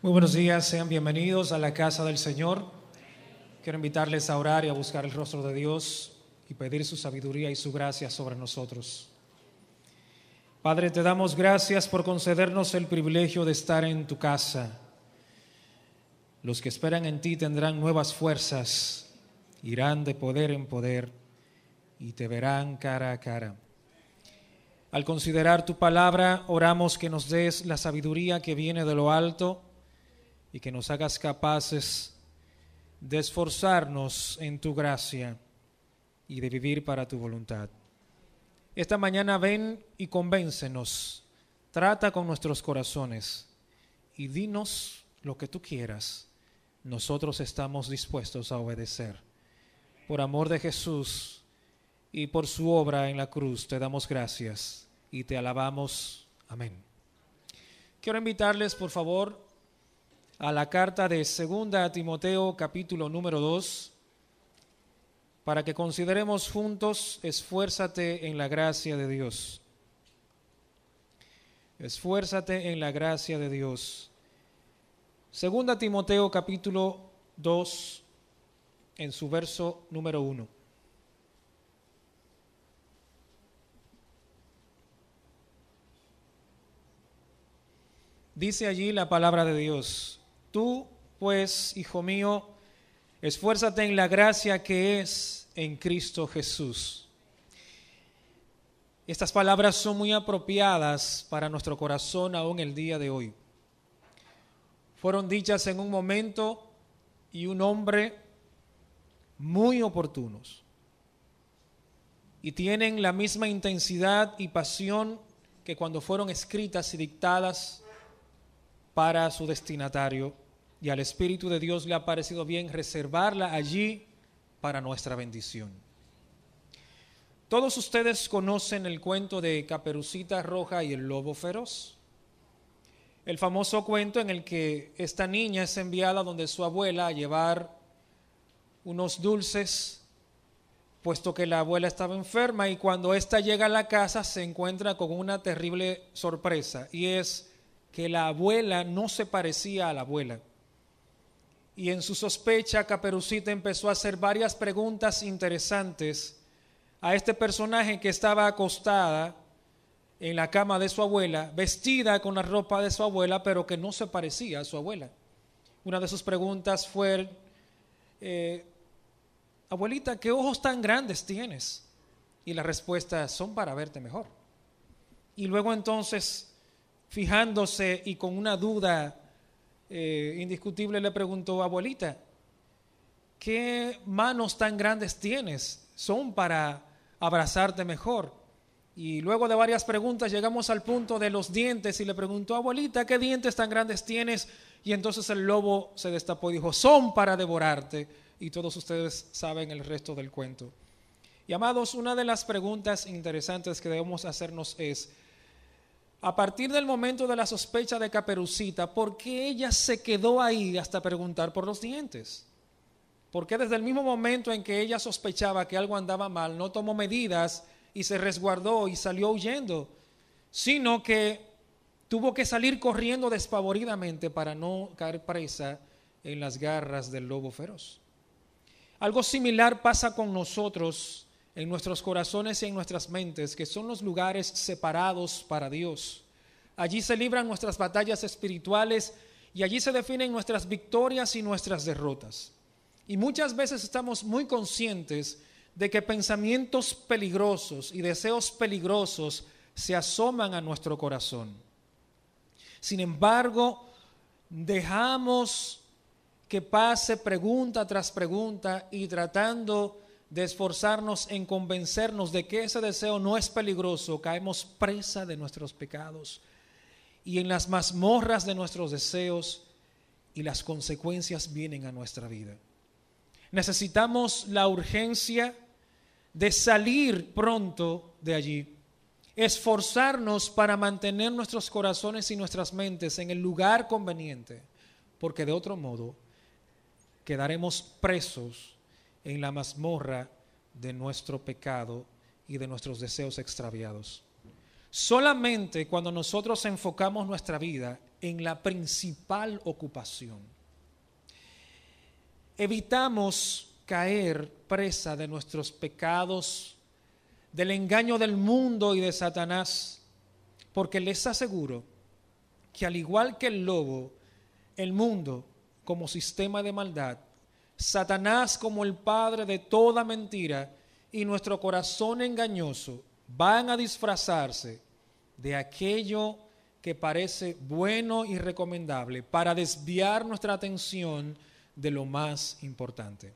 Muy buenos días, sean bienvenidos a la casa del Señor. Quiero invitarles a orar y a buscar el rostro de Dios y pedir su sabiduría y su gracia sobre nosotros. Padre, te damos gracias por concedernos el privilegio de estar en tu casa. Los que esperan en ti tendrán nuevas fuerzas, irán de poder en poder y te verán cara a cara. Al considerar tu palabra, oramos que nos des la sabiduría que viene de lo alto y que nos hagas capaces de esforzarnos en tu gracia y de vivir para tu voluntad. Esta mañana ven y convéncenos, trata con nuestros corazones y dinos lo que tú quieras. Nosotros estamos dispuestos a obedecer. Por amor de Jesús y por su obra en la cruz, te damos gracias y te alabamos. Amén. Quiero invitarles, por favor, a la carta de 2 Timoteo capítulo número 2, para que consideremos juntos, esfuérzate en la gracia de Dios. Esfuérzate en la gracia de Dios. 2 Timoteo capítulo 2, en su verso número 1. Dice allí la palabra de Dios. Tú, pues, hijo mío, esfuérzate en la gracia que es en Cristo Jesús. Estas palabras son muy apropiadas para nuestro corazón aún el día de hoy. Fueron dichas en un momento y un hombre muy oportunos y tienen la misma intensidad y pasión que cuando fueron escritas y dictadas para su destinatario y al Espíritu de Dios le ha parecido bien reservarla allí para nuestra bendición. Todos ustedes conocen el cuento de Caperucita Roja y el Lobo Feroz, el famoso cuento en el que esta niña es enviada donde su abuela a llevar unos dulces, puesto que la abuela estaba enferma y cuando ésta llega a la casa se encuentra con una terrible sorpresa y es que la abuela no se parecía a la abuela. Y en su sospecha, Caperucita empezó a hacer varias preguntas interesantes a este personaje que estaba acostada en la cama de su abuela, vestida con la ropa de su abuela, pero que no se parecía a su abuela. Una de sus preguntas fue, eh, abuelita, ¿qué ojos tan grandes tienes? Y la respuesta, son para verte mejor. Y luego entonces fijándose y con una duda eh, indiscutible le preguntó, abuelita, ¿qué manos tan grandes tienes? Son para abrazarte mejor. Y luego de varias preguntas llegamos al punto de los dientes y le preguntó, abuelita, ¿qué dientes tan grandes tienes? Y entonces el lobo se destapó y dijo, son para devorarte. Y todos ustedes saben el resto del cuento. Y amados, una de las preguntas interesantes que debemos hacernos es, a partir del momento de la sospecha de Caperucita, ¿por qué ella se quedó ahí hasta preguntar por los dientes? ¿Por qué desde el mismo momento en que ella sospechaba que algo andaba mal, no tomó medidas y se resguardó y salió huyendo, sino que tuvo que salir corriendo despavoridamente para no caer presa en las garras del lobo feroz? Algo similar pasa con nosotros en nuestros corazones y en nuestras mentes, que son los lugares separados para Dios. Allí se libran nuestras batallas espirituales y allí se definen nuestras victorias y nuestras derrotas. Y muchas veces estamos muy conscientes de que pensamientos peligrosos y deseos peligrosos se asoman a nuestro corazón. Sin embargo, dejamos que pase pregunta tras pregunta y tratando de esforzarnos en convencernos de que ese deseo no es peligroso, caemos presa de nuestros pecados y en las mazmorras de nuestros deseos y las consecuencias vienen a nuestra vida. Necesitamos la urgencia de salir pronto de allí, esforzarnos para mantener nuestros corazones y nuestras mentes en el lugar conveniente, porque de otro modo quedaremos presos en la mazmorra de nuestro pecado y de nuestros deseos extraviados. Solamente cuando nosotros enfocamos nuestra vida en la principal ocupación, evitamos caer presa de nuestros pecados, del engaño del mundo y de Satanás, porque les aseguro que al igual que el lobo, el mundo como sistema de maldad Satanás como el padre de toda mentira y nuestro corazón engañoso van a disfrazarse de aquello que parece bueno y recomendable para desviar nuestra atención de lo más importante.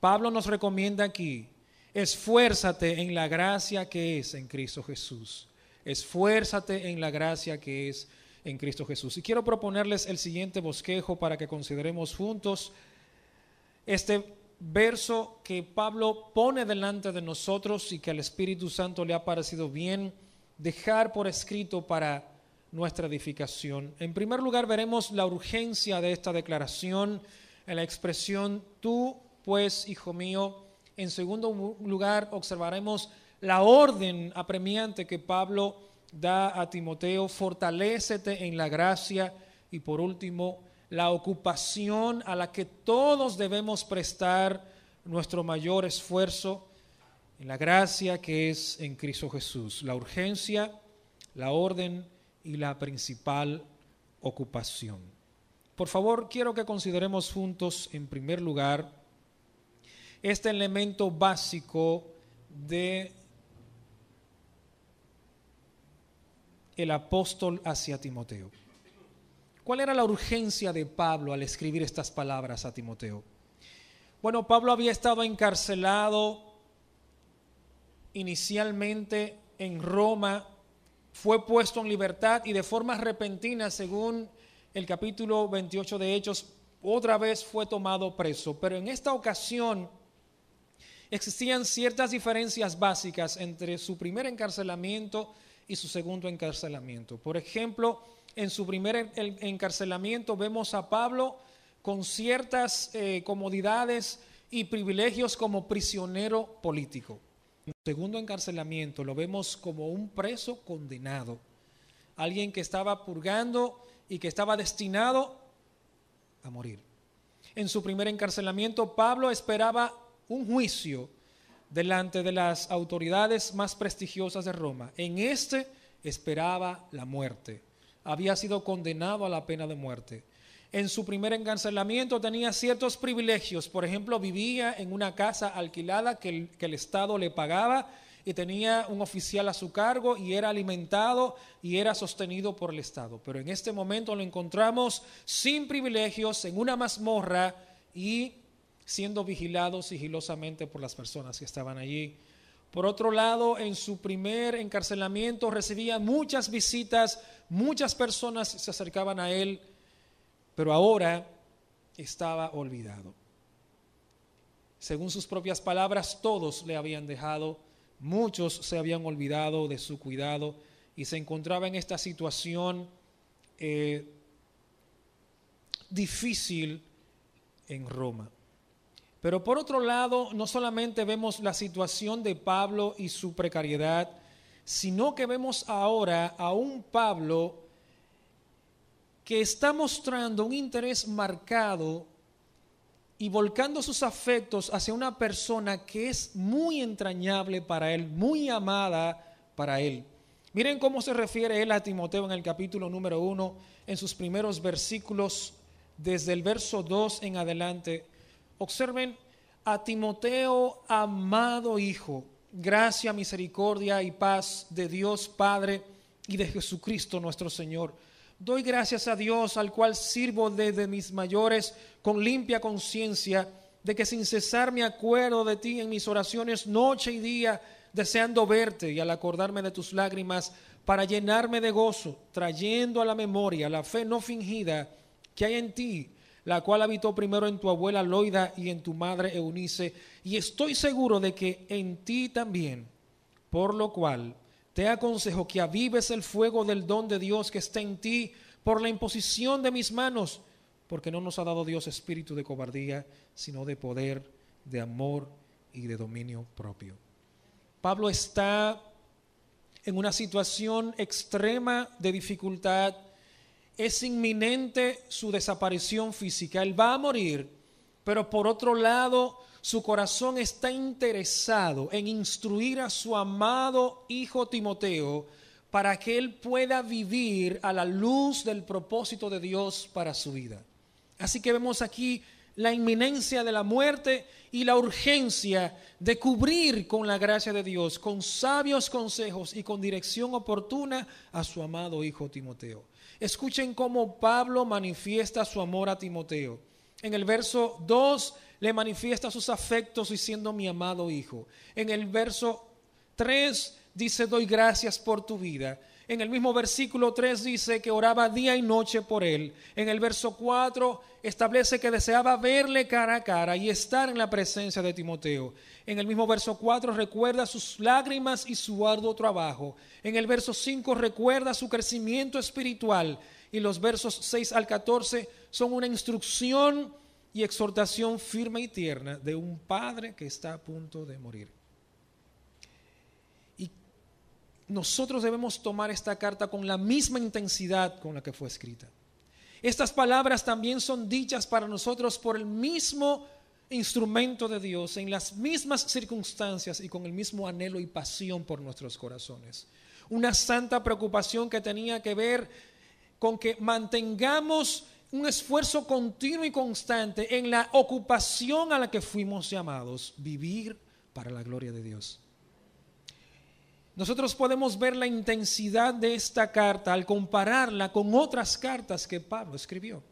Pablo nos recomienda aquí, esfuérzate en la gracia que es en Cristo Jesús. Esfuérzate en la gracia que es en Cristo Jesús. Y quiero proponerles el siguiente bosquejo para que consideremos juntos este verso que Pablo pone delante de nosotros y que al Espíritu Santo le ha parecido bien dejar por escrito para nuestra edificación. En primer lugar, veremos la urgencia de esta declaración en la expresión tú, pues, hijo mío. En segundo lugar, observaremos la orden apremiante que Pablo da a Timoteo, fortalécete en la gracia. Y por último, la ocupación a la que todos debemos prestar nuestro mayor esfuerzo en la gracia que es en Cristo Jesús, la urgencia, la orden y la principal ocupación. Por favor, quiero que consideremos juntos, en primer lugar, este elemento básico de el apóstol hacia Timoteo. ¿Cuál era la urgencia de Pablo al escribir estas palabras a Timoteo? Bueno, Pablo había estado encarcelado inicialmente en Roma, fue puesto en libertad y de forma repentina, según el capítulo 28 de Hechos, otra vez fue tomado preso. Pero en esta ocasión existían ciertas diferencias básicas entre su primer encarcelamiento y su segundo encarcelamiento. Por ejemplo, en su primer encarcelamiento vemos a Pablo con ciertas eh, comodidades y privilegios como prisionero político. En su segundo encarcelamiento lo vemos como un preso condenado, alguien que estaba purgando y que estaba destinado a morir. En su primer encarcelamiento Pablo esperaba un juicio delante de las autoridades más prestigiosas de Roma. En este esperaba la muerte había sido condenado a la pena de muerte. En su primer encarcelamiento tenía ciertos privilegios, por ejemplo, vivía en una casa alquilada que el, que el Estado le pagaba y tenía un oficial a su cargo y era alimentado y era sostenido por el Estado. Pero en este momento lo encontramos sin privilegios, en una mazmorra y siendo vigilado sigilosamente por las personas que estaban allí. Por otro lado, en su primer encarcelamiento recibía muchas visitas Muchas personas se acercaban a él, pero ahora estaba olvidado. Según sus propias palabras, todos le habían dejado, muchos se habían olvidado de su cuidado y se encontraba en esta situación eh, difícil en Roma. Pero por otro lado, no solamente vemos la situación de Pablo y su precariedad, sino que vemos ahora a un Pablo que está mostrando un interés marcado y volcando sus afectos hacia una persona que es muy entrañable para él, muy amada para él. Miren cómo se refiere él a Timoteo en el capítulo número 1, en sus primeros versículos, desde el verso 2 en adelante. Observen a Timoteo, amado hijo gracia, misericordia y paz de Dios Padre y de Jesucristo nuestro Señor. Doy gracias a Dios al cual sirvo desde mis mayores con limpia conciencia de que sin cesar me acuerdo de ti en mis oraciones noche y día, deseando verte y al acordarme de tus lágrimas para llenarme de gozo, trayendo a la memoria la fe no fingida que hay en ti la cual habitó primero en tu abuela Loida y en tu madre Eunice, y estoy seguro de que en ti también, por lo cual te aconsejo que avives el fuego del don de Dios que está en ti por la imposición de mis manos, porque no nos ha dado Dios espíritu de cobardía, sino de poder, de amor y de dominio propio. Pablo está en una situación extrema de dificultad, es inminente su desaparición física. Él va a morir, pero por otro lado, su corazón está interesado en instruir a su amado hijo Timoteo para que él pueda vivir a la luz del propósito de Dios para su vida. Así que vemos aquí la inminencia de la muerte y la urgencia de cubrir con la gracia de Dios, con sabios consejos y con dirección oportuna a su amado hijo Timoteo. Escuchen cómo Pablo manifiesta su amor a Timoteo. En el verso 2 le manifiesta sus afectos diciendo mi amado hijo. En el verso 3 dice doy gracias por tu vida. En el mismo versículo 3 dice que oraba día y noche por él. En el verso 4 establece que deseaba verle cara a cara y estar en la presencia de Timoteo. En el mismo verso 4 recuerda sus lágrimas y su arduo trabajo. En el verso 5 recuerda su crecimiento espiritual. Y los versos 6 al 14 son una instrucción y exhortación firme y tierna de un padre que está a punto de morir. nosotros debemos tomar esta carta con la misma intensidad con la que fue escrita. Estas palabras también son dichas para nosotros por el mismo instrumento de Dios, en las mismas circunstancias y con el mismo anhelo y pasión por nuestros corazones. Una santa preocupación que tenía que ver con que mantengamos un esfuerzo continuo y constante en la ocupación a la que fuimos llamados, vivir para la gloria de Dios. Nosotros podemos ver la intensidad de esta carta al compararla con otras cartas que Pablo escribió.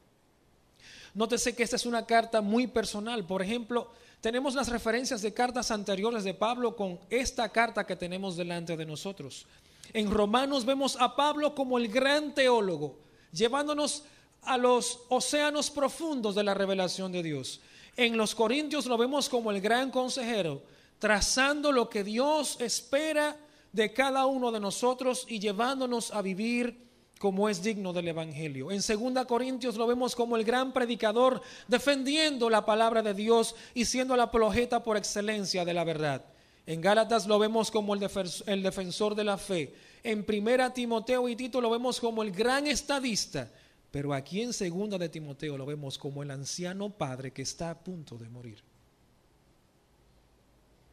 Nótese que esta es una carta muy personal. Por ejemplo, tenemos las referencias de cartas anteriores de Pablo con esta carta que tenemos delante de nosotros. En Romanos vemos a Pablo como el gran teólogo, llevándonos a los océanos profundos de la revelación de Dios. En los Corintios lo vemos como el gran consejero, trazando lo que Dios espera de cada uno de nosotros y llevándonos a vivir como es digno del Evangelio. En 2 Corintios lo vemos como el gran predicador defendiendo la palabra de Dios y siendo la projeta por excelencia de la verdad. En Gálatas lo vemos como el, defensor, el defensor de la fe. En 1 Timoteo y Tito lo vemos como el gran estadista. Pero aquí en 2 de Timoteo lo vemos como el anciano padre que está a punto de morir.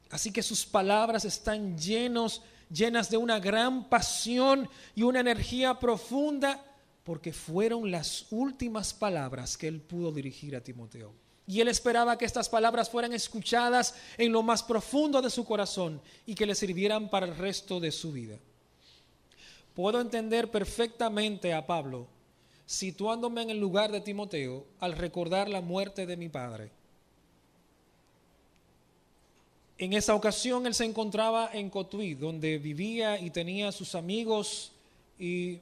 Así que sus palabras están llenos de llenas de una gran pasión y una energía profunda, porque fueron las últimas palabras que él pudo dirigir a Timoteo. Y él esperaba que estas palabras fueran escuchadas en lo más profundo de su corazón y que le sirvieran para el resto de su vida. Puedo entender perfectamente a Pablo, situándome en el lugar de Timoteo al recordar la muerte de mi padre en esa ocasión él se encontraba en Cotuí, donde vivía y tenía sus amigos y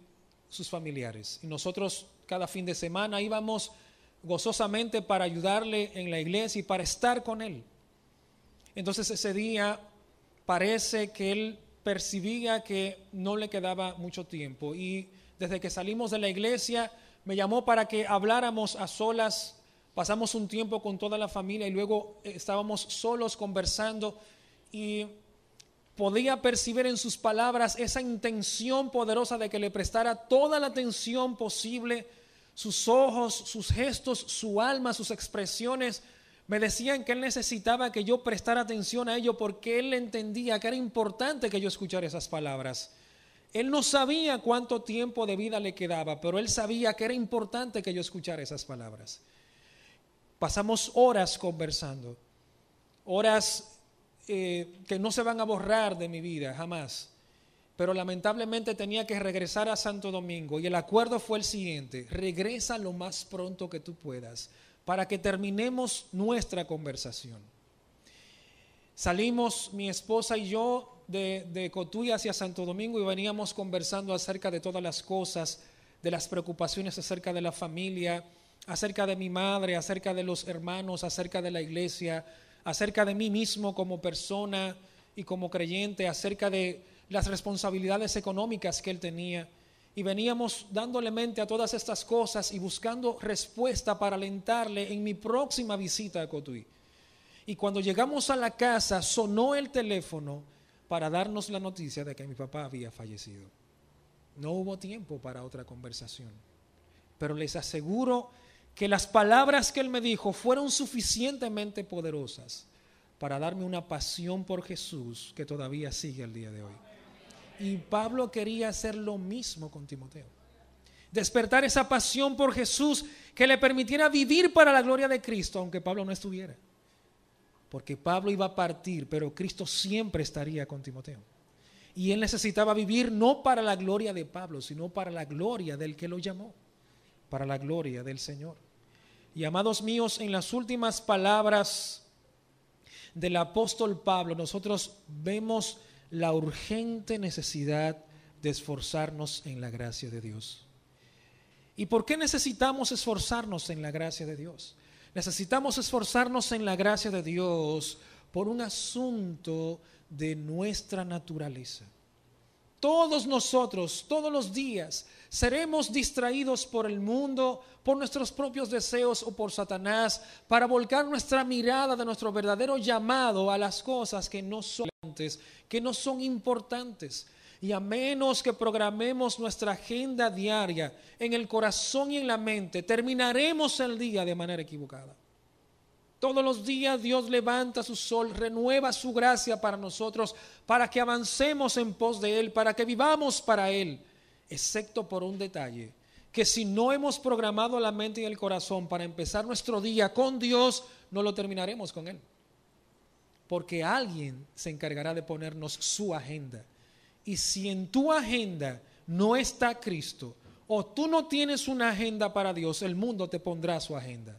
sus familiares. Y nosotros cada fin de semana íbamos gozosamente para ayudarle en la iglesia y para estar con él. Entonces ese día parece que él percibía que no le quedaba mucho tiempo y desde que salimos de la iglesia me llamó para que habláramos a solas pasamos un tiempo con toda la familia y luego eh, estábamos solos conversando y podía percibir en sus palabras esa intención poderosa de que le prestara toda la atención posible, sus ojos, sus gestos, su alma, sus expresiones. Me decían que él necesitaba que yo prestara atención a ello porque él entendía que era importante que yo escuchara esas palabras. Él no sabía cuánto tiempo de vida le quedaba, pero él sabía que era importante que yo escuchara esas palabras. Pasamos horas conversando, horas eh, que no se van a borrar de mi vida, jamás. Pero lamentablemente tenía que regresar a Santo Domingo y el acuerdo fue el siguiente, regresa lo más pronto que tú puedas para que terminemos nuestra conversación. Salimos mi esposa y yo de, de, hacia Santo Domingo y veníamos conversando acerca de todas las cosas, de las preocupaciones acerca de la familia, acerca de mi madre, acerca de los hermanos, acerca de la iglesia, acerca de mí mismo como persona y como creyente, acerca de las responsabilidades económicas que él tenía. Y veníamos dándole mente a todas estas cosas y buscando respuesta para alentarle en mi próxima visita a Cotuí. Y cuando llegamos a la casa, sonó el teléfono para darnos la noticia de que mi papá había fallecido. No hubo tiempo para otra conversación. Pero les aseguro que las palabras que él me dijo fueron suficientemente poderosas para darme una pasión por Jesús que todavía sigue al día de hoy. Y Pablo quería hacer lo mismo con Timoteo. Despertar esa pasión por Jesús que le permitiera vivir para la gloria de Cristo, aunque Pablo no estuviera. Porque Pablo iba a partir, pero Cristo siempre estaría con Timoteo. Y él necesitaba vivir no para la gloria de Pablo, sino para la gloria del que lo llamó, para la gloria del Señor. Y amados míos, en las últimas palabras del apóstol Pablo, nosotros vemos la urgente necesidad de esforzarnos en la gracia de Dios. ¿Y por qué necesitamos esforzarnos en la gracia de Dios? Necesitamos esforzarnos en la gracia de Dios por un asunto de nuestra naturaleza. Todos nosotros, todos los días, seremos distraídos por el mundo, por nuestros propios deseos o por Satanás, para volcar nuestra mirada de nuestro verdadero llamado a las cosas que no son que no son importantes. Y a menos que programemos nuestra agenda diaria en el corazón y en la mente, terminaremos el día de manera equivocada. Todos los días Dios levanta su sol, renueva su gracia para nosotros, para que avancemos en pos de Él, para que vivamos para Él, excepto por un detalle, que si no hemos programado la mente y el corazón para empezar nuestro día con Dios, no lo terminaremos con Él. Porque alguien se encargará de ponernos su agenda. Y si en tu agenda no está Cristo, o tú no tienes una agenda para Dios, el mundo te pondrá su agenda.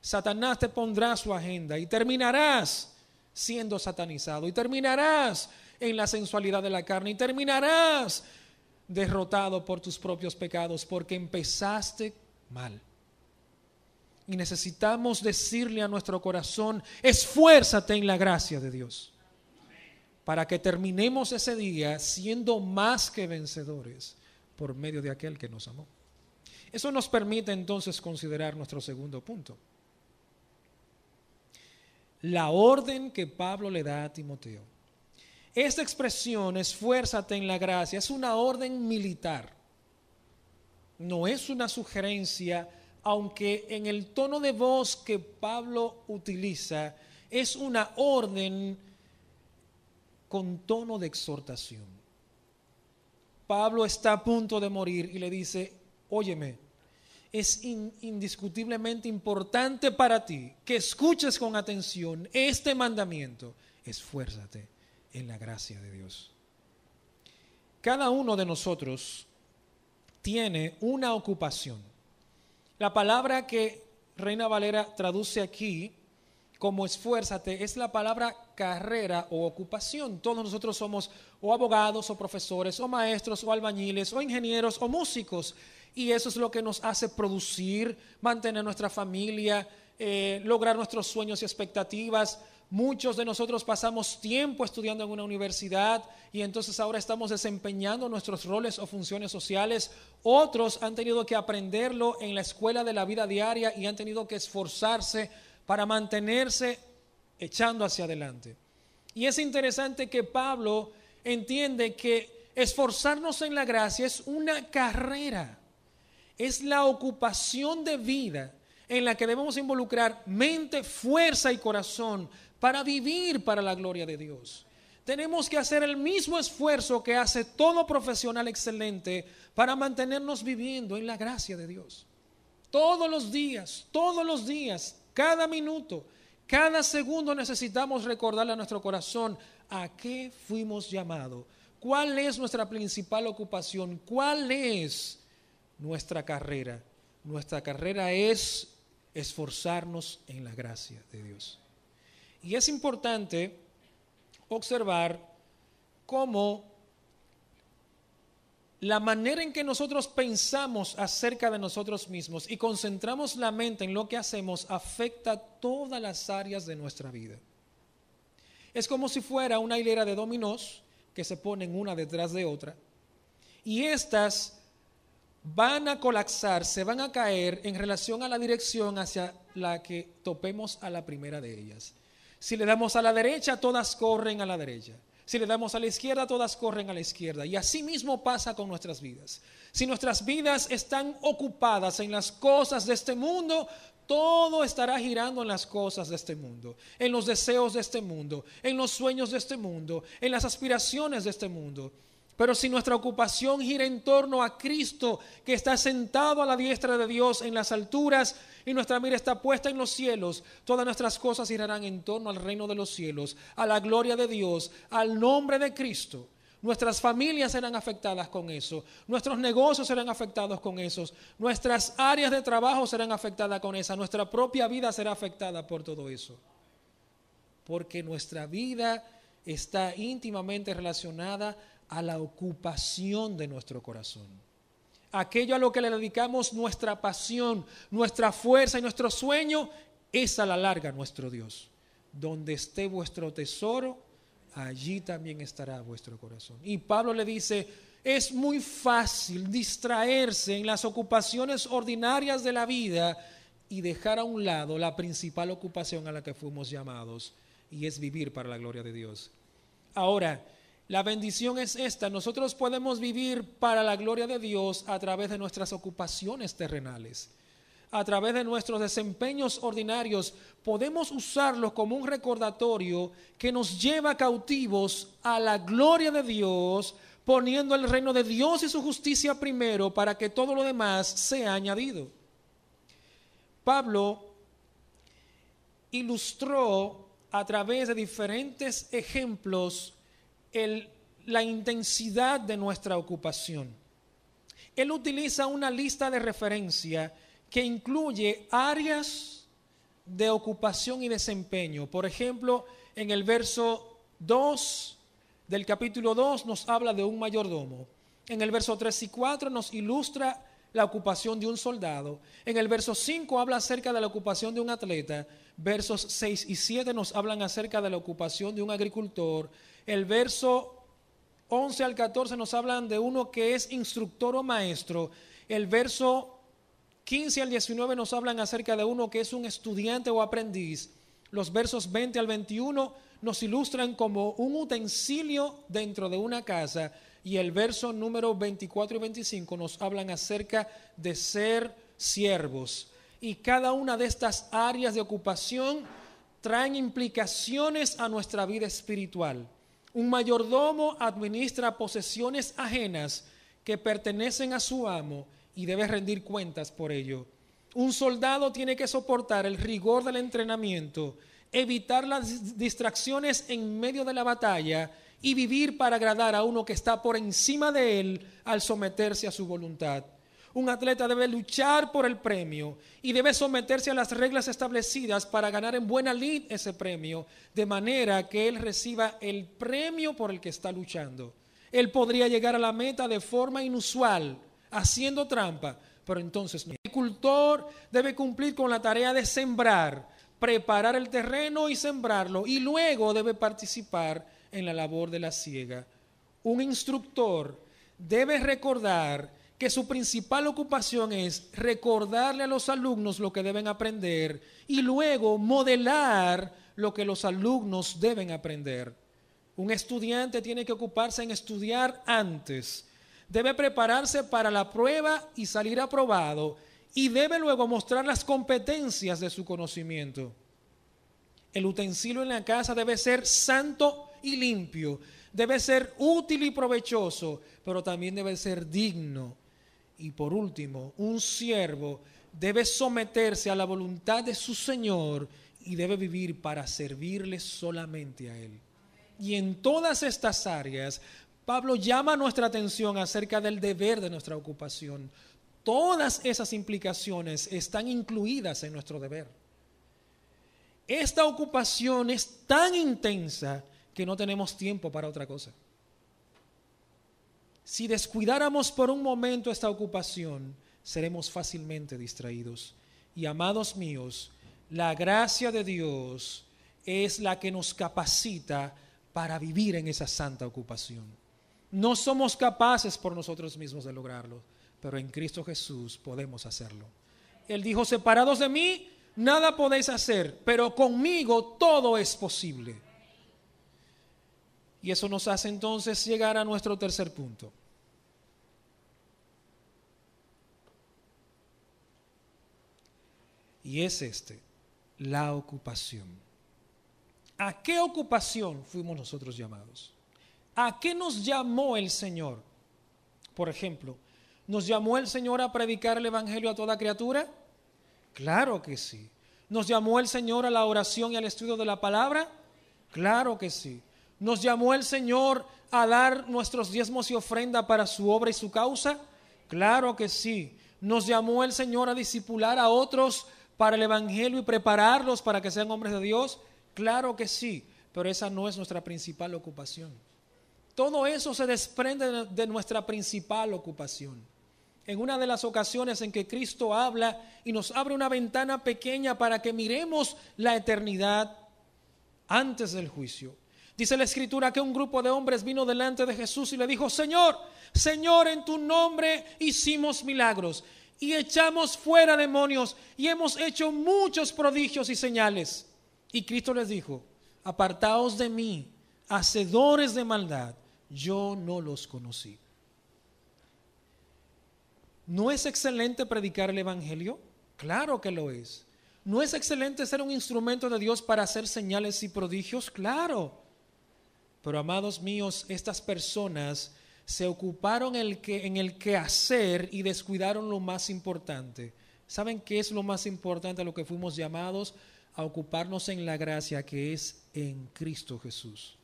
Satanás te pondrá su agenda y terminarás siendo satanizado y terminarás en la sensualidad de la carne y terminarás derrotado por tus propios pecados porque empezaste mal. Y necesitamos decirle a nuestro corazón, esfuérzate en la gracia de Dios para que terminemos ese día siendo más que vencedores por medio de aquel que nos amó. Eso nos permite entonces considerar nuestro segundo punto la orden que Pablo le da a Timoteo. Esta expresión, esfuérzate en la gracia, es una orden militar. No es una sugerencia, aunque en el tono de voz que Pablo utiliza, es una orden con tono de exhortación. Pablo está a punto de morir y le dice, óyeme, es indiscutiblemente importante para ti que escuches con atención este mandamiento. Esfuérzate en la gracia de Dios. Cada uno de nosotros tiene una ocupación. La palabra que Reina Valera traduce aquí como esfuérzate es la palabra carrera o ocupación. Todos nosotros somos o abogados o profesores o maestros o albañiles o ingenieros o músicos. Y eso es lo que nos hace producir, mantener nuestra familia, eh, lograr nuestros sueños y expectativas. Muchos de nosotros pasamos tiempo estudiando en una universidad y entonces ahora estamos desempeñando nuestros roles o funciones sociales. Otros han tenido que aprenderlo en la escuela de la vida diaria y han tenido que esforzarse para mantenerse echando hacia adelante. Y es interesante que Pablo entiende que esforzarnos en la gracia es una carrera es la ocupación de vida en la que debemos involucrar mente, fuerza y corazón para vivir para la gloria de Dios. Tenemos que hacer el mismo esfuerzo que hace todo profesional excelente para mantenernos viviendo en la gracia de Dios. Todos los días, todos los días, cada minuto, cada segundo necesitamos recordarle a nuestro corazón a qué fuimos llamados, cuál es nuestra principal ocupación, cuál es nuestra carrera. Nuestra carrera es esforzarnos en la gracia de Dios. Y es importante observar cómo la manera en que nosotros pensamos acerca de nosotros mismos y concentramos la mente en lo que hacemos afecta todas las áreas de nuestra vida. Es como si fuera una hilera de dominós que se ponen una detrás de otra y estas van a colapsar, se van a caer en relación a la dirección hacia la que topemos a la primera de ellas. Si le damos a la derecha, todas corren a la derecha. Si le damos a la izquierda, todas corren a la izquierda. Y así mismo pasa con nuestras vidas. Si nuestras vidas están ocupadas en las cosas de este mundo, todo estará girando en las cosas de este mundo, en los deseos de este mundo, en los sueños de este mundo, en las aspiraciones de este mundo. Pero si nuestra ocupación gira en torno a Cristo, que está sentado a la diestra de Dios en las alturas, y nuestra mira está puesta en los cielos, todas nuestras cosas girarán en torno al reino de los cielos, a la gloria de Dios, al nombre de Cristo. Nuestras familias serán afectadas con eso, nuestros negocios serán afectados con eso, nuestras áreas de trabajo serán afectadas con eso, nuestra propia vida será afectada por todo eso. Porque nuestra vida está íntimamente relacionada a la ocupación de nuestro corazón. Aquello a lo que le dedicamos nuestra pasión, nuestra fuerza y nuestro sueño es a la larga nuestro Dios. Donde esté vuestro tesoro, allí también estará vuestro corazón. Y Pablo le dice, es muy fácil distraerse en las ocupaciones ordinarias de la vida y dejar a un lado la principal ocupación a la que fuimos llamados, y es vivir para la gloria de Dios. Ahora, la bendición es esta. Nosotros podemos vivir para la gloria de Dios a través de nuestras ocupaciones terrenales, a través de nuestros desempeños ordinarios. Podemos usarlos como un recordatorio que nos lleva cautivos a la gloria de Dios, poniendo el reino de Dios y su justicia primero para que todo lo demás sea añadido. Pablo ilustró a través de diferentes ejemplos el, la intensidad de nuestra ocupación. Él utiliza una lista de referencia que incluye áreas de ocupación y desempeño. Por ejemplo, en el verso 2 del capítulo 2 nos habla de un mayordomo. En el verso 3 y 4 nos ilustra la ocupación de un soldado. En el verso 5 habla acerca de la ocupación de un atleta. Versos 6 y 7 nos hablan acerca de la ocupación de un agricultor el verso 11 al 14 nos hablan de uno que es instructor o maestro. El verso 15 al 19 nos hablan acerca de uno que es un estudiante o aprendiz. Los versos 20 al 21 nos ilustran como un utensilio dentro de una casa. Y el verso número 24 y 25 nos hablan acerca de ser siervos. Y cada una de estas áreas de ocupación traen implicaciones a nuestra vida espiritual. Un mayordomo administra posesiones ajenas que pertenecen a su amo y debe rendir cuentas por ello. Un soldado tiene que soportar el rigor del entrenamiento, evitar las distracciones en medio de la batalla y vivir para agradar a uno que está por encima de él al someterse a su voluntad. Un atleta debe luchar por el premio y debe someterse a las reglas establecidas para ganar en buena lid ese premio, de manera que él reciba el premio por el que está luchando. Él podría llegar a la meta de forma inusual, haciendo trampa, pero entonces no. El agricultor debe cumplir con la tarea de sembrar, preparar el terreno y sembrarlo, y luego debe participar en la labor de la siega. Un instructor debe recordar que su principal ocupación es recordarle a los alumnos lo que deben aprender y luego modelar lo que los alumnos deben aprender. Un estudiante tiene que ocuparse en estudiar antes, debe prepararse para la prueba y salir aprobado y debe luego mostrar las competencias de su conocimiento. El utensilio en la casa debe ser santo y limpio, debe ser útil y provechoso, pero también debe ser digno y por último, un siervo debe someterse a la voluntad de su Señor y debe vivir para servirle solamente a Él. Y en todas estas áreas, Pablo llama nuestra atención acerca del deber de nuestra ocupación. Todas esas implicaciones están incluidas en nuestro deber. Esta ocupación es tan intensa que no tenemos tiempo para otra cosa. Si descuidáramos por un momento esta ocupación, seremos fácilmente distraídos. Y amados míos, la gracia de Dios es la que nos capacita para vivir en esa santa ocupación. No somos capaces por nosotros mismos de lograrlo, pero en Cristo Jesús podemos hacerlo. Él dijo, separados de mí, nada podéis hacer, pero conmigo todo es posible. Y eso nos hace entonces llegar a nuestro tercer punto. Y es este, la ocupación. ¿A qué ocupación fuimos nosotros llamados? ¿A qué nos llamó el Señor? Por ejemplo, ¿nos llamó el Señor a predicar el Evangelio a toda criatura? Claro que sí. ¿Nos llamó el Señor a la oración y al estudio de la palabra? Claro que sí. Nos llamó el Señor a dar nuestros diezmos y ofrenda para su obra y su causa. Claro que sí. Nos llamó el Señor a discipular a otros para el Evangelio y prepararlos para que sean hombres de Dios. Claro que sí, pero esa no es nuestra principal ocupación. Todo eso se desprende de nuestra principal ocupación. En una de las ocasiones en que Cristo habla y nos abre una ventana pequeña para que miremos la eternidad antes del juicio, Dice la escritura que un grupo de hombres vino delante de Jesús y le dijo, Señor, Señor, en tu nombre hicimos milagros y echamos fuera demonios y hemos hecho muchos prodigios y señales. Y Cristo les dijo, apartaos de mí, hacedores de maldad, yo no los conocí. ¿No es excelente predicar el Evangelio? Claro que lo es. ¿No es excelente ser un instrumento de Dios para hacer señales y prodigios? Claro. Pero amados míos, estas personas se ocuparon el que, en el que hacer y descuidaron lo más importante. ¿Saben qué es lo más importante a lo que fuimos llamados? A ocuparnos en la gracia que es en Cristo Jesús.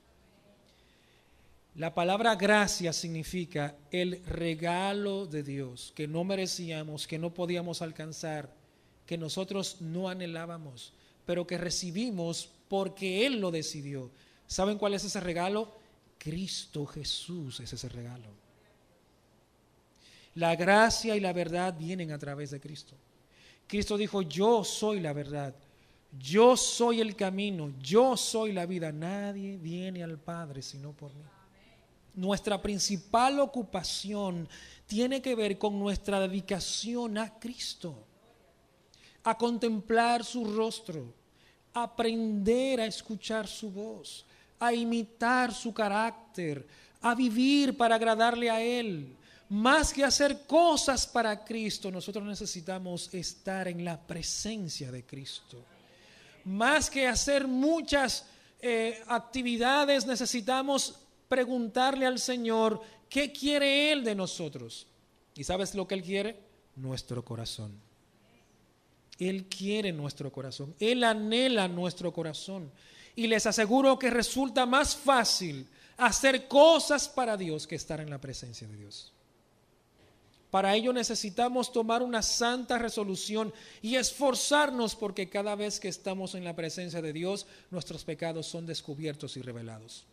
La palabra gracia significa el regalo de Dios que no merecíamos, que no podíamos alcanzar, que nosotros no anhelábamos, pero que recibimos porque Él lo decidió ¿Saben cuál es ese regalo? Cristo Jesús es ese regalo. La gracia y la verdad vienen a través de Cristo. Cristo dijo, yo soy la verdad, yo soy el camino, yo soy la vida. Nadie viene al Padre sino por mí. Nuestra principal ocupación tiene que ver con nuestra dedicación a Cristo, a contemplar su rostro, aprender a escuchar su voz, a imitar su carácter, a vivir para agradarle a Él. Más que hacer cosas para Cristo, nosotros necesitamos estar en la presencia de Cristo. Más que hacer muchas eh, actividades, necesitamos preguntarle al Señor, ¿qué quiere Él de nosotros? ¿Y sabes lo que Él quiere? Nuestro corazón. Él quiere nuestro corazón. Él anhela nuestro corazón. Y les aseguro que resulta más fácil hacer cosas para Dios que estar en la presencia de Dios. Para ello necesitamos tomar una santa resolución y esforzarnos porque cada vez que estamos en la presencia de Dios, nuestros pecados son descubiertos y revelados.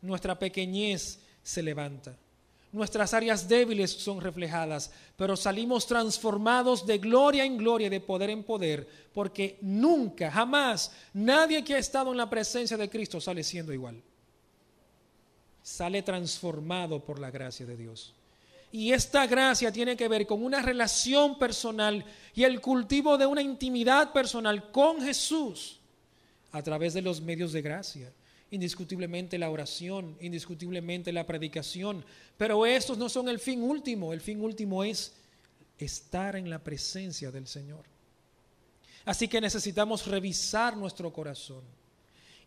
Nuestra pequeñez se levanta nuestras áreas débiles son reflejadas, pero salimos transformados de gloria en gloria, de poder en poder, porque nunca, jamás, nadie que ha estado en la presencia de Cristo sale siendo igual. Sale transformado por la gracia de Dios. Y esta gracia tiene que ver con una relación personal y el cultivo de una intimidad personal con Jesús a través de los medios de gracia indiscutiblemente la oración, indiscutiblemente la predicación, pero estos no son el fin último, el fin último es estar en la presencia del Señor. Así que necesitamos revisar nuestro corazón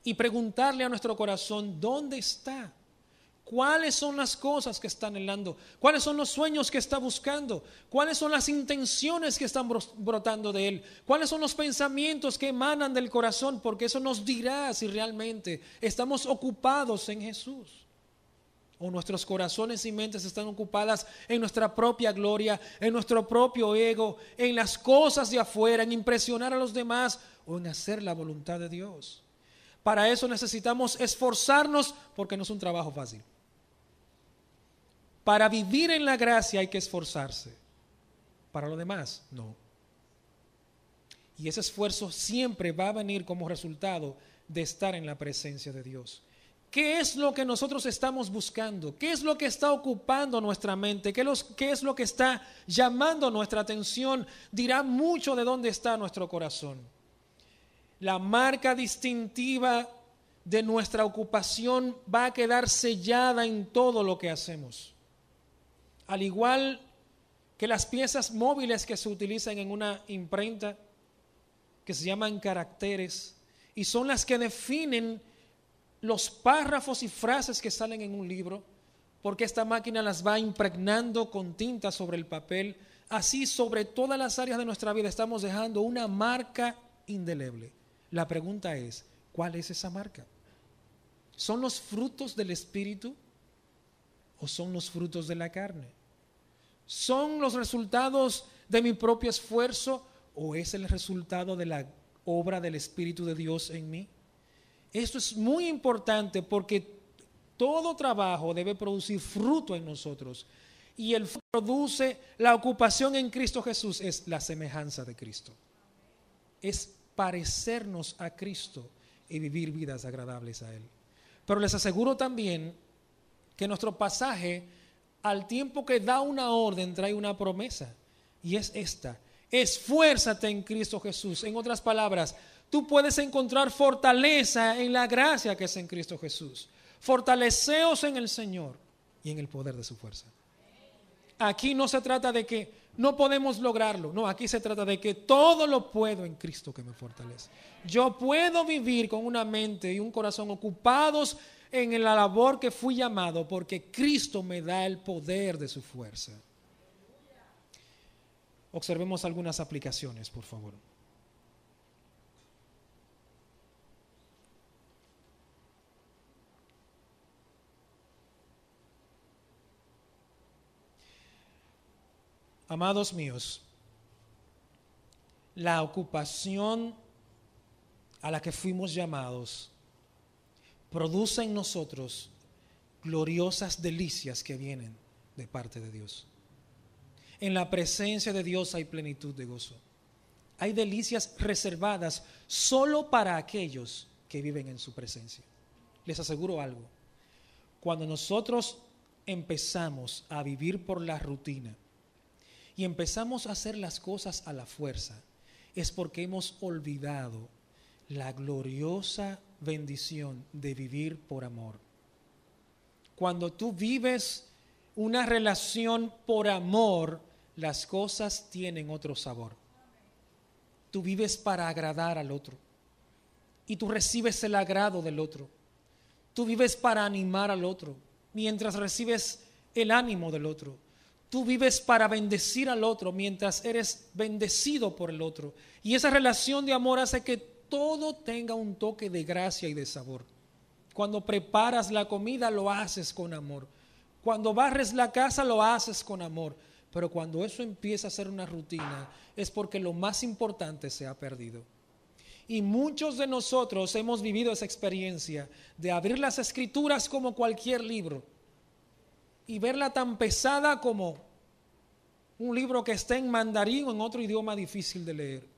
y preguntarle a nuestro corazón, ¿dónde está ¿Cuáles son las cosas que está anhelando? ¿Cuáles son los sueños que está buscando? ¿Cuáles son las intenciones que están brotando de él? ¿Cuáles son los pensamientos que emanan del corazón? Porque eso nos dirá si realmente estamos ocupados en Jesús. O nuestros corazones y mentes están ocupadas en nuestra propia gloria, en nuestro propio ego, en las cosas de afuera, en impresionar a los demás o en hacer la voluntad de Dios. Para eso necesitamos esforzarnos porque no es un trabajo fácil. Para vivir en la gracia hay que esforzarse. Para lo demás, no. Y ese esfuerzo siempre va a venir como resultado de estar en la presencia de Dios. ¿Qué es lo que nosotros estamos buscando? ¿Qué es lo que está ocupando nuestra mente? ¿Qué, es lo que está llamando nuestra atención? Dirá mucho de dónde está nuestro corazón. La marca distintiva de nuestra ocupación va a quedar sellada en todo lo que hacemos al igual que las piezas móviles que se utilizan en una imprenta, que se llaman caracteres, y son las que definen los párrafos y frases que salen en un libro, porque esta máquina las va impregnando con tinta sobre el papel. Así, sobre todas las áreas de nuestra vida estamos dejando una marca indeleble. La pregunta es, ¿cuál es esa marca? ¿Son los frutos del Espíritu o son los frutos de la carne? ¿Son los resultados de mi propio esfuerzo o es el resultado de la obra del Espíritu de Dios en mí? Esto es muy importante porque todo trabajo debe producir fruto en nosotros. Y el fruto produce la ocupación en Cristo Jesús, es la semejanza de Cristo. Es parecernos a Cristo y vivir vidas agradables a Él. Pero les aseguro también que nuestro pasaje al tiempo que da una orden, trae una promesa. Y es esta. Esfuérzate en Cristo Jesús. En otras palabras, tú puedes encontrar fortaleza en la gracia que es en Cristo Jesús. Fortaleceos en el Señor y en el poder de su fuerza. Aquí no se trata de que no podemos lograrlo. No, aquí se trata de que todo lo puedo en Cristo que me fortalece. Yo puedo vivir con una mente y un corazón ocupados en la labor que fui llamado porque Cristo me da el poder de su fuerza. Observemos algunas aplicaciones, por favor. Amados míos, la ocupación a la que fuimos llamados produce en nosotros gloriosas delicias que vienen de parte de Dios. En la presencia de Dios hay plenitud de gozo. Hay delicias reservadas solo para aquellos que viven en su presencia. Les aseguro algo. Cuando nosotros empezamos a vivir por la rutina y empezamos a hacer las cosas a la fuerza, es porque hemos olvidado la gloriosa bendición de vivir por amor. Cuando tú vives una relación por amor, las cosas tienen otro sabor. Tú vives para agradar al otro y tú recibes el agrado del otro. Tú vives para animar al otro mientras recibes el ánimo del otro. Tú vives para bendecir al otro mientras eres bendecido por el otro. Y esa relación de amor hace que todo tenga un toque de gracia y de sabor. Cuando preparas la comida lo haces con amor. Cuando barres la casa lo haces con amor. Pero cuando eso empieza a ser una rutina es porque lo más importante se ha perdido. Y muchos de nosotros hemos vivido esa experiencia de abrir las escrituras como cualquier libro y verla tan pesada como un libro que está en mandarín o en otro idioma difícil de leer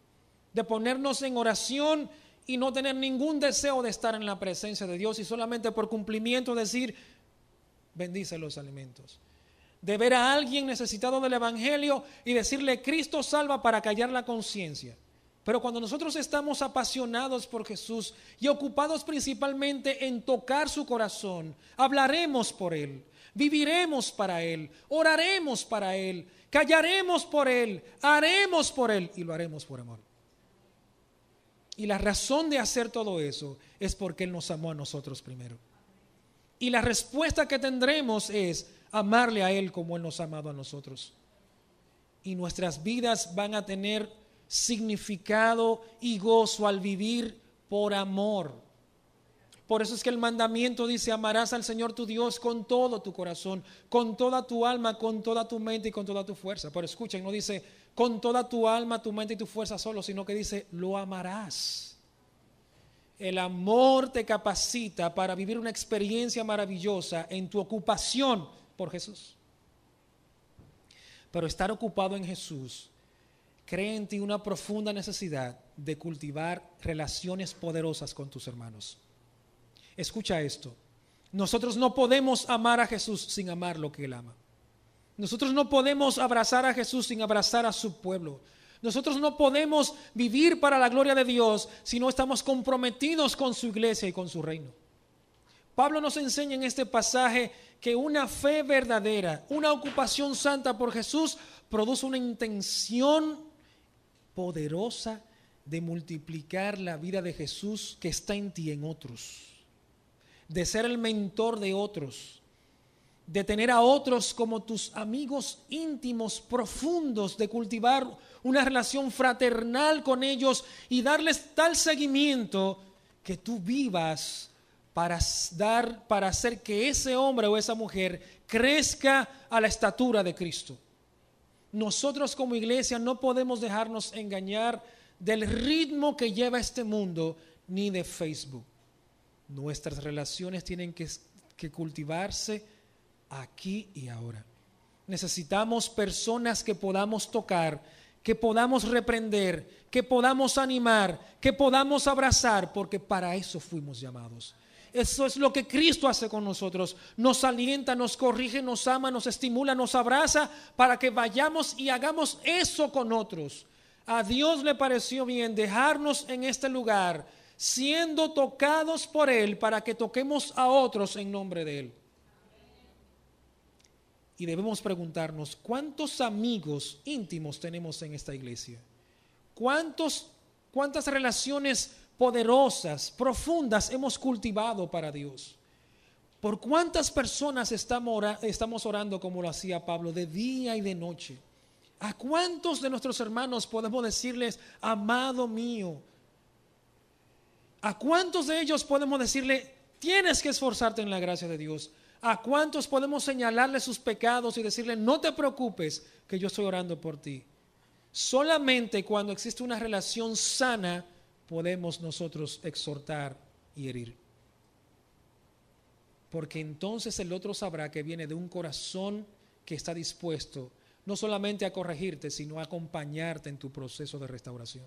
de ponernos en oración y no tener ningún deseo de estar en la presencia de Dios y solamente por cumplimiento decir, bendice los alimentos. De ver a alguien necesitado del Evangelio y decirle, Cristo salva para callar la conciencia. Pero cuando nosotros estamos apasionados por Jesús y ocupados principalmente en tocar su corazón, hablaremos por Él, viviremos para Él, oraremos para Él, callaremos por Él, haremos por Él y lo haremos por amor. Y la razón de hacer todo eso es porque Él nos amó a nosotros primero. Y la respuesta que tendremos es amarle a Él como Él nos ha amado a nosotros. Y nuestras vidas van a tener significado y gozo al vivir por amor. Por eso es que el mandamiento dice, amarás al Señor tu Dios con todo tu corazón, con toda tu alma, con toda tu mente y con toda tu fuerza. Pero escuchen, no dice, con toda tu alma, tu mente y tu fuerza solo, sino que dice, lo amarás. El amor te capacita para vivir una experiencia maravillosa en tu ocupación por Jesús. Pero estar ocupado en Jesús cree en ti una profunda necesidad de cultivar relaciones poderosas con tus hermanos. Escucha esto. Nosotros no podemos amar a Jesús sin amar lo que Él ama. Nosotros no podemos abrazar a Jesús sin abrazar a su pueblo. Nosotros no podemos vivir para la gloria de Dios si no estamos comprometidos con su iglesia y con su reino. Pablo nos enseña en este pasaje que una fe verdadera, una ocupación santa por Jesús, produce una intención poderosa de multiplicar la vida de Jesús que está en ti en otros, de ser el mentor de otros, de tener a otros como tus amigos íntimos, profundos, de cultivar una relación fraternal con ellos y darles tal seguimiento que tú vivas para dar para hacer que ese hombre o esa mujer crezca a la estatura de Cristo. Nosotros como iglesia no podemos dejarnos engañar del ritmo que lleva este mundo ni de Facebook. Nuestras relaciones tienen que, que cultivarse aquí y ahora. Necesitamos personas que podamos tocar, que podamos reprender, que podamos animar, que podamos abrazar, porque para eso fuimos llamados. Eso es lo que Cristo hace con nosotros. Nos alienta, nos corrige, nos ama, nos estimula, nos abraza para que vayamos y hagamos eso con otros. A Dios le pareció bien dejarnos en este lugar, siendo tocados por Él, para que toquemos a otros en nombre de Él. Y debemos preguntarnos, ¿cuántos amigos íntimos tenemos en esta iglesia? ¿Cuántos, ¿Cuántas relaciones poderosas, profundas hemos cultivado para Dios? ¿Por cuántas personas estamos orando como lo hacía Pablo, de día y de noche? ¿A cuántos de nuestros hermanos podemos decirles, amado mío? ¿A cuántos de ellos podemos decirle, tienes que esforzarte en la gracia de Dios? ¿A cuántos podemos señalarle sus pecados y decirle, no te preocupes, que yo estoy orando por ti? Solamente cuando existe una relación sana podemos nosotros exhortar y herir. Porque entonces el otro sabrá que viene de un corazón que está dispuesto no solamente a corregirte, sino a acompañarte en tu proceso de restauración.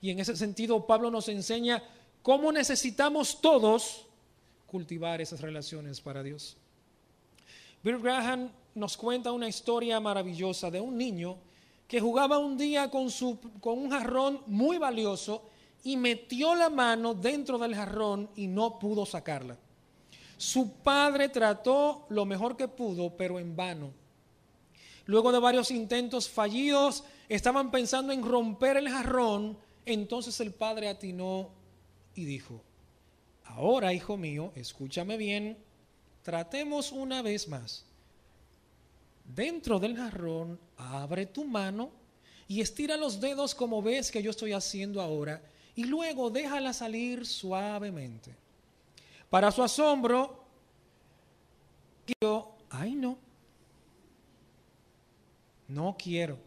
Y en ese sentido Pablo nos enseña cómo necesitamos todos cultivar esas relaciones para Dios. Bill Graham nos cuenta una historia maravillosa de un niño que jugaba un día con, su, con un jarrón muy valioso y metió la mano dentro del jarrón y no pudo sacarla. Su padre trató lo mejor que pudo, pero en vano. Luego de varios intentos fallidos, estaban pensando en romper el jarrón. Entonces el padre atinó y dijo, Ahora, hijo mío, escúchame bien, tratemos una vez más. Dentro del jarrón, abre tu mano y estira los dedos como ves que yo estoy haciendo ahora, y luego déjala salir suavemente. Para su asombro, yo, ay no, no quiero,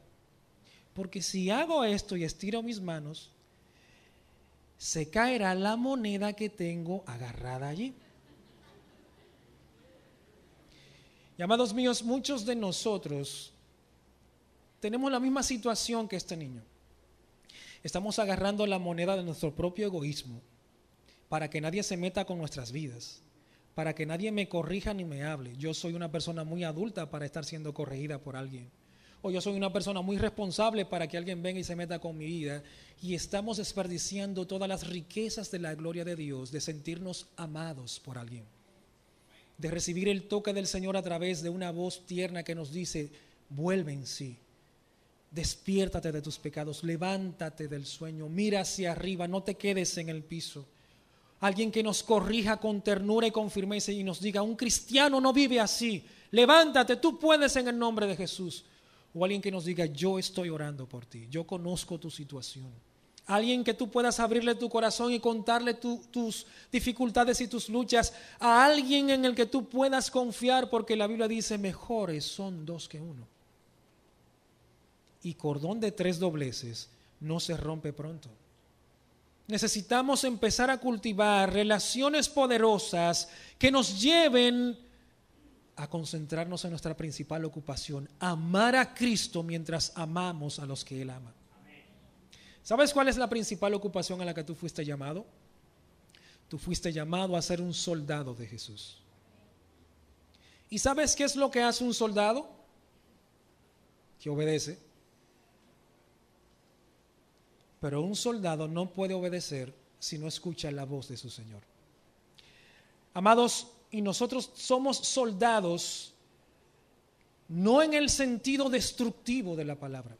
porque si hago esto y estiro mis manos, se caerá la moneda que tengo agarrada allí. Y, amados míos, muchos de nosotros tenemos la misma situación que este niño. Estamos agarrando la moneda de nuestro propio egoísmo para que nadie se meta con nuestras vidas, para que nadie me corrija ni me hable. Yo soy una persona muy adulta para estar siendo corregida por alguien o yo soy una persona muy responsable para que alguien venga y se meta con mi vida. Y estamos desperdiciando todas las riquezas de la gloria de Dios, de sentirnos amados por alguien, de recibir el toque del Señor a través de una voz tierna que nos dice, vuelve en sí, despiértate de tus pecados, levántate del sueño, mira hacia arriba, no te quedes en el piso. Alguien que nos corrija con ternura y con firmeza y nos diga, un cristiano no vive así, levántate, tú puedes en el nombre de Jesús o alguien que nos diga, yo estoy orando por ti, yo conozco tu situación. Alguien que tú puedas abrirle tu corazón y contarle tus dificultades y tus luchas. A alguien en el que tú puedas confiar porque la Biblia dice, mejores son dos que uno. Y cordón de tres dobleces no se rompe pronto. Necesitamos empezar a cultivar relaciones poderosas que nos lleven a concentrarnos en nuestra principal ocupación, amar a Cristo mientras amamos a los que Él ama. ¿Sabes cuál es la principal ocupación a la que tú fuiste llamado? Tú fuiste llamado a ser un soldado de Jesús. ¿Y sabes qué es lo que hace un soldado? Que obedece. Pero un soldado no puede obedecer si no escucha la voz de su Señor. Amados, y nosotros somos soldados no en el sentido destructivo de la palabra,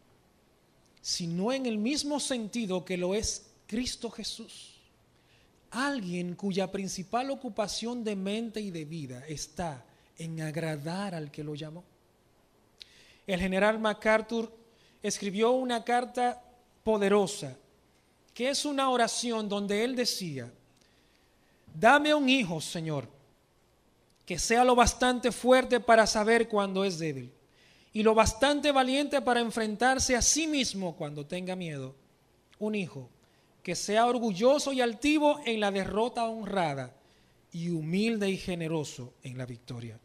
sino en el mismo sentido que lo es Cristo Jesús. Alguien cuya principal ocupación de mente y de vida está en agradar al que lo llamó. El general MacArthur escribió una carta poderosa, que es una oración donde él decía, dame un hijo, Señor que sea lo bastante fuerte para saber cuando es débil y lo bastante valiente para enfrentarse a sí mismo cuando tenga miedo. Un hijo que sea orgulloso y altivo en la derrota honrada y humilde y generoso en la victoria.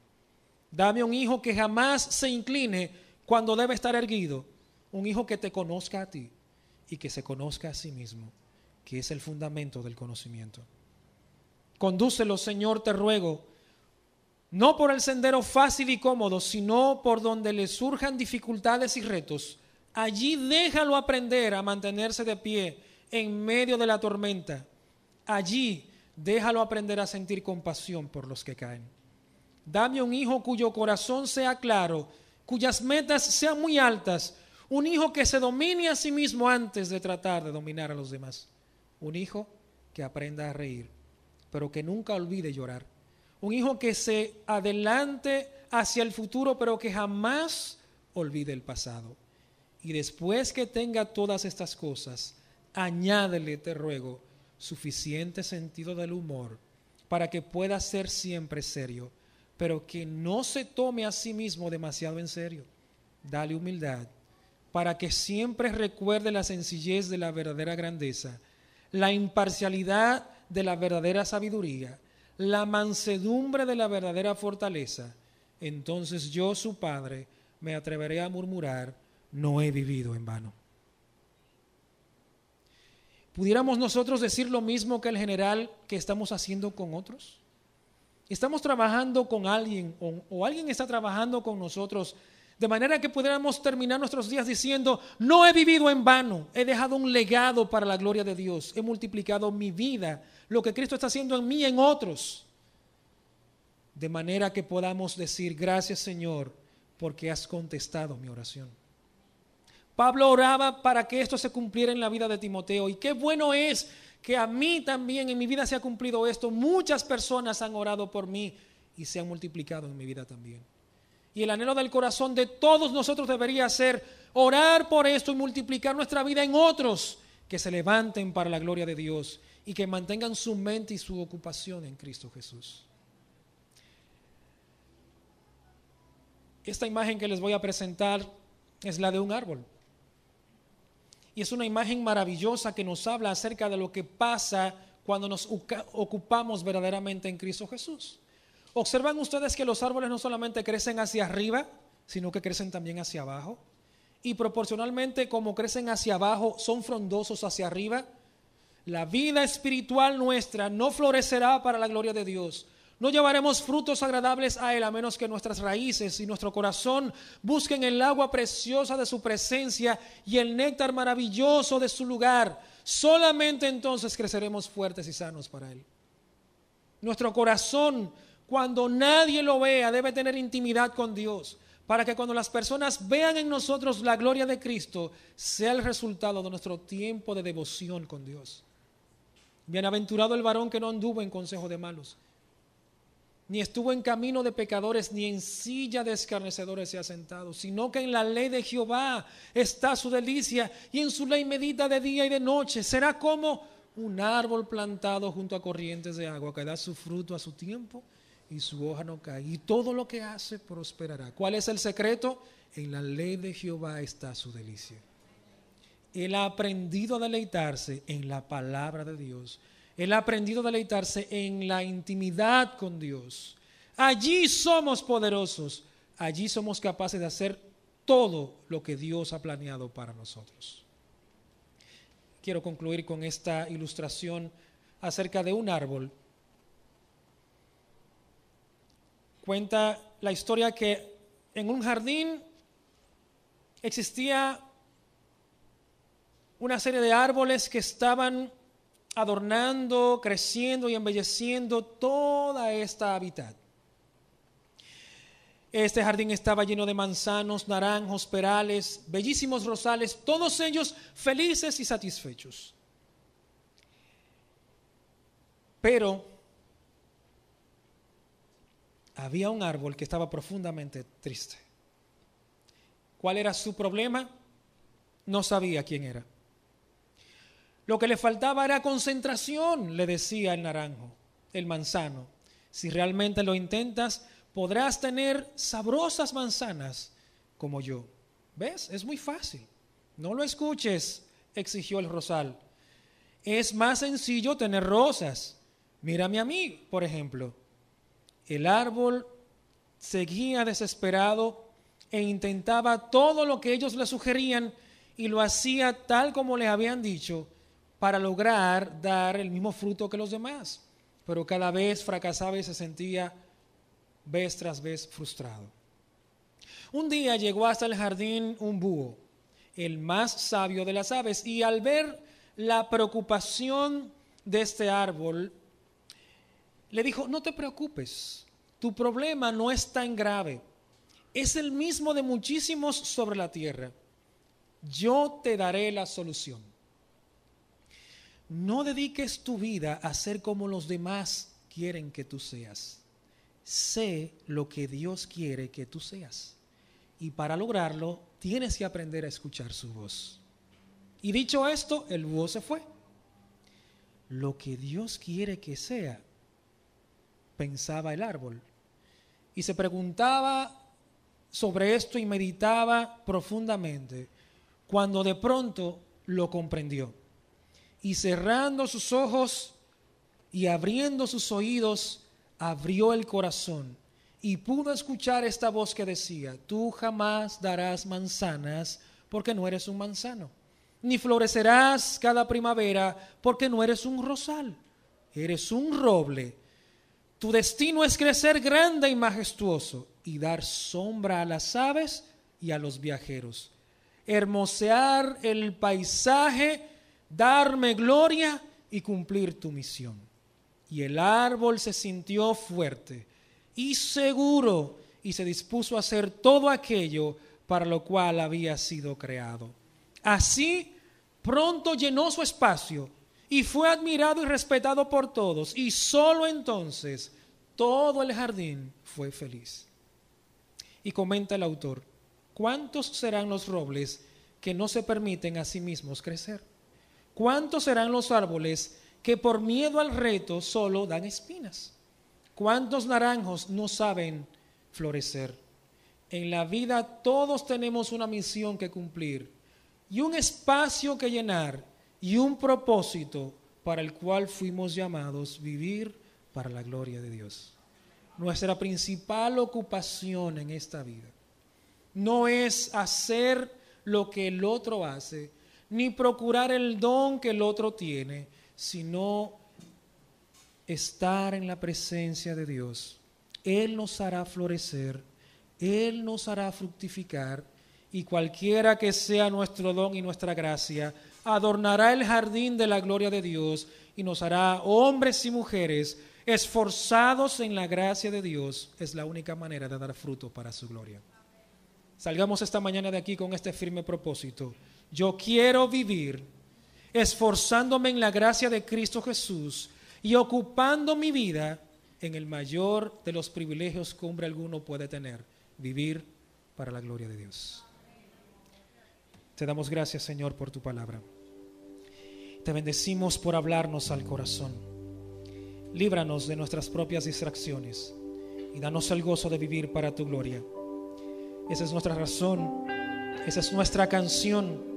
Dame un hijo que jamás se incline cuando debe estar erguido, un hijo que te conozca a ti y que se conozca a sí mismo, que es el fundamento del conocimiento. Condúcelo, Señor, te ruego, no por el sendero fácil y cómodo, sino por donde le surjan dificultades y retos. Allí déjalo aprender a mantenerse de pie en medio de la tormenta. Allí déjalo aprender a sentir compasión por los que caen. Dame un hijo cuyo corazón sea claro, cuyas metas sean muy altas, un hijo que se domine a sí mismo antes de tratar de dominar a los demás. Un hijo que aprenda a reír, pero que nunca olvide llorar un hijo que se adelante hacia el futuro, pero que jamás olvide el pasado. Y después que tenga todas estas cosas, añádele, te ruego, suficiente sentido del humor para que pueda ser siempre serio, pero que no se tome a sí mismo demasiado en serio. Dale humildad para que siempre recuerde la sencillez de la verdadera grandeza, la imparcialidad de la verdadera sabiduría la mansedumbre de la verdadera fortaleza, entonces yo, su padre, me atreveré a murmurar, no he vivido en vano. ¿Pudiéramos nosotros decir lo mismo que el general que estamos haciendo con otros? Estamos trabajando con alguien o, alguien está trabajando con nosotros de manera que pudiéramos terminar nuestros días diciendo, no he vivido en vano, he dejado un legado para la gloria de Dios, he multiplicado mi vida lo que Cristo está haciendo en mí y en otros. De manera que podamos decir, gracias Señor, porque has contestado mi oración. Pablo oraba para que esto se cumpliera en la vida de Timoteo. Y qué bueno es que a mí también en mi vida se ha cumplido esto. Muchas personas han orado por mí y se han multiplicado en mi vida también. Y el anhelo del corazón de todos nosotros debería ser orar por esto y multiplicar nuestra vida en otros que se levanten para la gloria de Dios y que mantengan su mente y su ocupación en Cristo Jesús. Esta imagen que les voy a presentar es la de un árbol. Y es una imagen maravillosa que nos habla acerca de lo que pasa cuando nos ocupamos verdaderamente en Cristo Jesús. Observan ustedes que los árboles no solamente crecen hacia arriba, sino que crecen también hacia abajo. Y proporcionalmente como crecen hacia abajo, son frondosos hacia arriba la vida espiritual nuestra no florecerá para la gloria de Dios. No llevaremos frutos agradables a Él a menos que nuestras raíces y nuestro corazón busquen el agua preciosa de su presencia y el néctar maravilloso de su lugar. Solamente entonces creceremos fuertes y sanos para Él. Nuestro corazón, cuando nadie lo vea, debe tener intimidad con Dios para que cuando las personas vean en nosotros la gloria de Cristo, sea el resultado de nuestro tiempo de devoción con Dios. Bienaventurado el varón que no anduvo en consejo de malos, ni estuvo en camino de pecadores, ni en silla de escarnecedores se ha sentado, sino que en la ley de Jehová está su delicia, y en su ley medita de día y de noche. Será como un árbol plantado junto a corrientes de agua, que da su fruto a su tiempo y su hoja no cae, y todo lo que hace prosperará. ¿Cuál es el secreto? En la ley de Jehová está su delicia. Él ha aprendido a deleitarse en la palabra de Dios. Él ha aprendido a deleitarse en la intimidad con Dios. Allí somos poderosos. Allí somos capaces de hacer todo lo que Dios ha planeado para nosotros. Quiero concluir con esta ilustración acerca de un árbol. Cuenta la historia que en un jardín existía una serie de árboles que estaban adornando, creciendo y embelleciendo toda esta hábitat. Este jardín estaba lleno de manzanos, naranjos, perales, bellísimos rosales, todos ellos felices y satisfechos. Pero había un árbol que estaba profundamente triste. ¿Cuál era su problema? No sabía quién era. Lo que le faltaba era concentración, le decía el naranjo, el manzano. Si realmente lo intentas, podrás tener sabrosas manzanas como yo. ¿Ves? Es muy fácil. No lo escuches, exigió el rosal. Es más sencillo tener rosas. Mírame a mí, por ejemplo. El árbol seguía desesperado e intentaba todo lo que ellos le sugerían y lo hacía tal como le habían dicho, para lograr dar el mismo fruto que los demás, pero cada vez fracasaba y se sentía vez tras vez frustrado. Un día llegó hasta el jardín un búho, el más sabio de las aves, y al ver la preocupación de este árbol, le dijo, no te preocupes, tu problema no es tan grave, es el mismo de muchísimos sobre la tierra, yo te daré la solución. No dediques tu vida a ser como los demás quieren que tú seas. Sé lo que Dios quiere que tú seas. Y para lograrlo, tienes que aprender a escuchar su voz. Y dicho esto, el búho se fue. Lo que Dios quiere que sea, pensaba el árbol. Y se preguntaba sobre esto y meditaba profundamente cuando de pronto lo comprendió y cerrando sus ojos y abriendo sus oídos, abrió el corazón y pudo escuchar esta voz que decía, tú jamás darás manzanas porque no eres un manzano, ni florecerás cada primavera porque no eres un rosal, eres un roble. Tu destino es crecer grande y majestuoso y dar sombra a las aves y a los viajeros, hermosear el paisaje darme gloria y cumplir tu misión. Y el árbol se sintió fuerte y seguro y se dispuso a hacer todo aquello para lo cual había sido creado. Así pronto llenó su espacio y fue admirado y respetado por todos. Y solo entonces todo el jardín fue feliz. Y comenta el autor, ¿cuántos serán los robles que no se permiten a sí mismos crecer? ¿Cuántos serán los árboles que por miedo al reto solo dan espinas? ¿Cuántos naranjos no saben florecer? En la vida todos tenemos una misión que cumplir y un espacio que llenar y un propósito para el cual fuimos llamados vivir para la gloria de Dios. Nuestra principal ocupación en esta vida no es hacer lo que el otro hace, ni procurar el don que el otro tiene, sino estar en la presencia de Dios. Él nos hará florecer, Él nos hará fructificar y cualquiera que sea nuestro don y nuestra gracia, adornará el jardín de la gloria de Dios y nos hará hombres y mujeres esforzados en la gracia de Dios. Es la única manera de dar fruto para su gloria. Salgamos esta mañana de aquí con este firme propósito. Yo quiero vivir esforzándome en la gracia de Cristo Jesús y ocupando mi vida en el mayor de los privilegios que hombre alguno puede tener, vivir para la gloria de Dios. Te damos gracias, Señor, por tu palabra. Te bendecimos por hablarnos al corazón. Líbranos de nuestras propias distracciones y danos el gozo de vivir para tu gloria. Esa es nuestra razón, esa es nuestra canción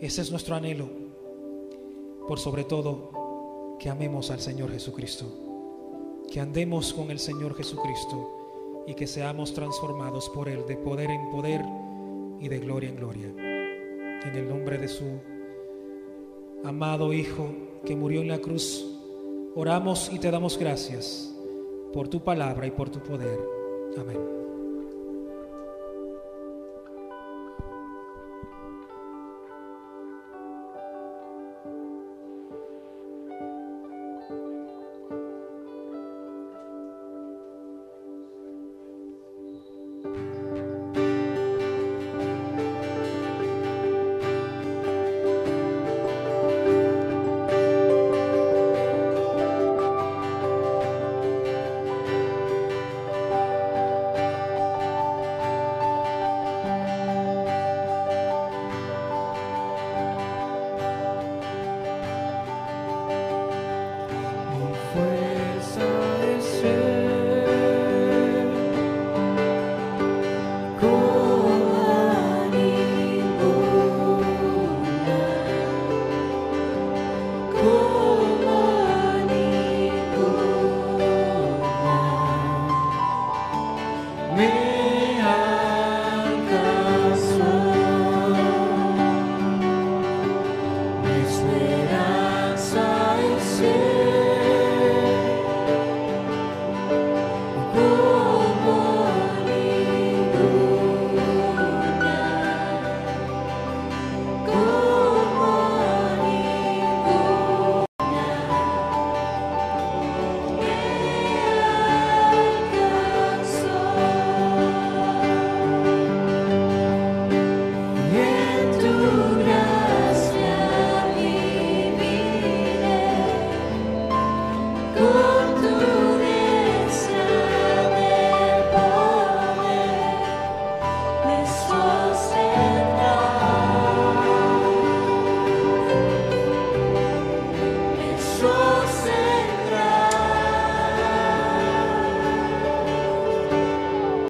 ese es nuestro anhelo. Por sobre todo, que amemos al Señor Jesucristo. Que andemos con el Señor Jesucristo y que seamos transformados por Él de poder en poder y de gloria en gloria. En el nombre de su amado Hijo que murió en la cruz, oramos y te damos gracias por tu palabra y por tu poder. Amén.